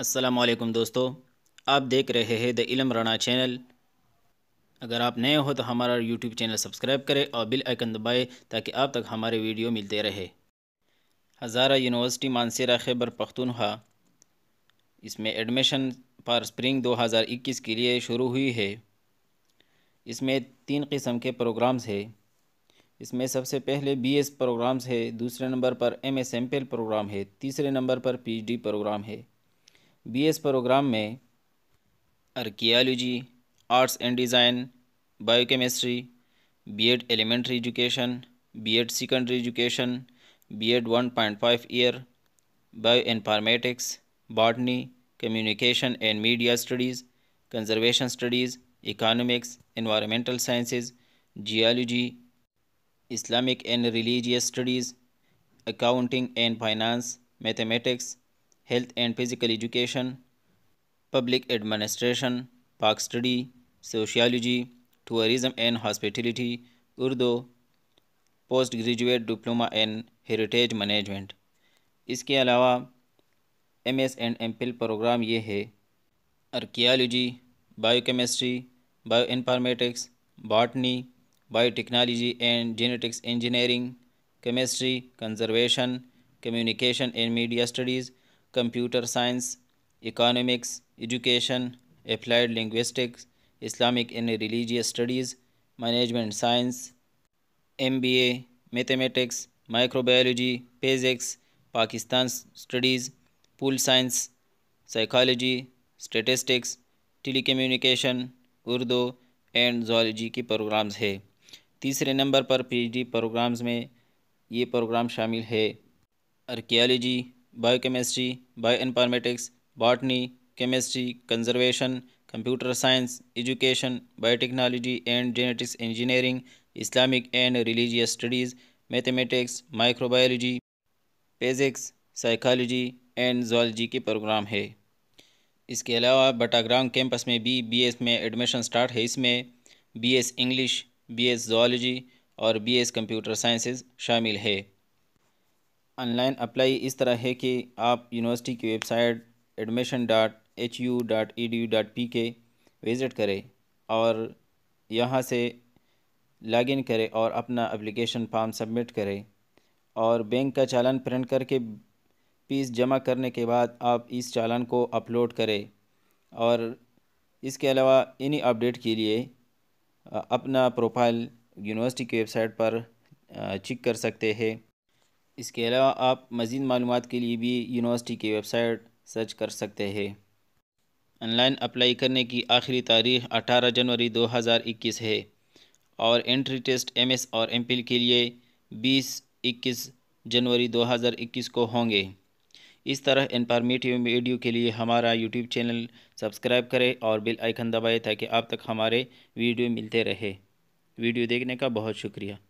असलकम दोस्तों आप देख रहे हैं द इलम राना चैनल अगर आप नए हो तो हमारा यूट्यूब चैनल सब्सक्राइब करें और बिल आइकन दबाएं ताकि आप तक हमारे वीडियो मिलते रहे हज़ारा यूनिवर्सिटी मानसरा खैबर पख्तूनहा इसमें एडमिशन पर स्प्रिंग 2021 के लिए शुरू हुई है इसमें तीन किस्म के प्रोग्राम्स है इसमें सबसे पहले बीएस प्रोग्राम्स है दूसरे नंबर पर एमएस एमपीएल प्रोग्राम है तीसरे नंबर पर पीएचडी प्रोग्राम है बीएस प्रोग्राम में archaeology arts and design biochemistry BEd elementary education BEd secondary education BEd one point five year bio informatics botany communication and media studies conservation studies economics environmental sciences geology Islamic and religious studies accounting and finance mathematics health and physical education public administration Pak study sociology tourism and hospitality Urdu post graduate diploma and heritage management इसके अलावा M S and M Phil program ये है archaeology biochemistry bio informatics botany biotechnology and genetics engineering chemistry conservation communication and media studies computer science economics education applied linguistics Islamic and religious studies management science MBA mathematics microbiology physics Pakistan studies pol science psychology statistics communication Urdu and zoology की programs है तीसरे number पर PhD programmes में ये program शामिल है archaeology biochemistry bio informatics botany chemistry conservation computer science education biotechnology and genetics engineering Islamic and religious studies mathematics microbiology physics psychology and zoology के program है इसके अलावा बटाग्राम कैंपस में भी बीएस में एडमिशन स्टार्ट है इसमें बीएस इंग्लिश बीएस जोलॉजी और बीएस कंप्यूटर साइंसेज शामिल है ऑनलाइन अप्लाई इस तरह है कि आप यूनिवर्सिटी की website admission dot H U dot E D U dot P K visit करें और यहाँ से लॉगिन करें और अपना एप्लीकेशन फॉर्म सबमिट करें और बैंक का चालान प्रिंट करके फीस जमा करने के बाद आप इस चालान को अपलोड करें और इसके अलावा इन्हीं अपडेट के लिए अपना प्रोफाइल यूनिवर्सिटी की वेबसाइट पर चेक कर सकते हैं इसके अलावा आप मज़ीद मालूम के लिए भी यूनिवर्सिटी की वेबसाइट सर्च कर सकते हैं ऑनलाइन अप्लाई करने की आखिरी तारीख 18 जनवरी 2021 है और एंट्री टेस्ट एमएस और एमपिल के लिए 20 21 जनवरी 2021 को होंगे इस तरह इंफॉर्मेटिव वीडियो के लिए हमारा यूट्यूब चैनल सब्सक्राइब करें और बेल आइकन दबाएं ताकि आप तक हमारे वीडियो मिलते रहे वीडियो देखने का बहुत शुक्रिया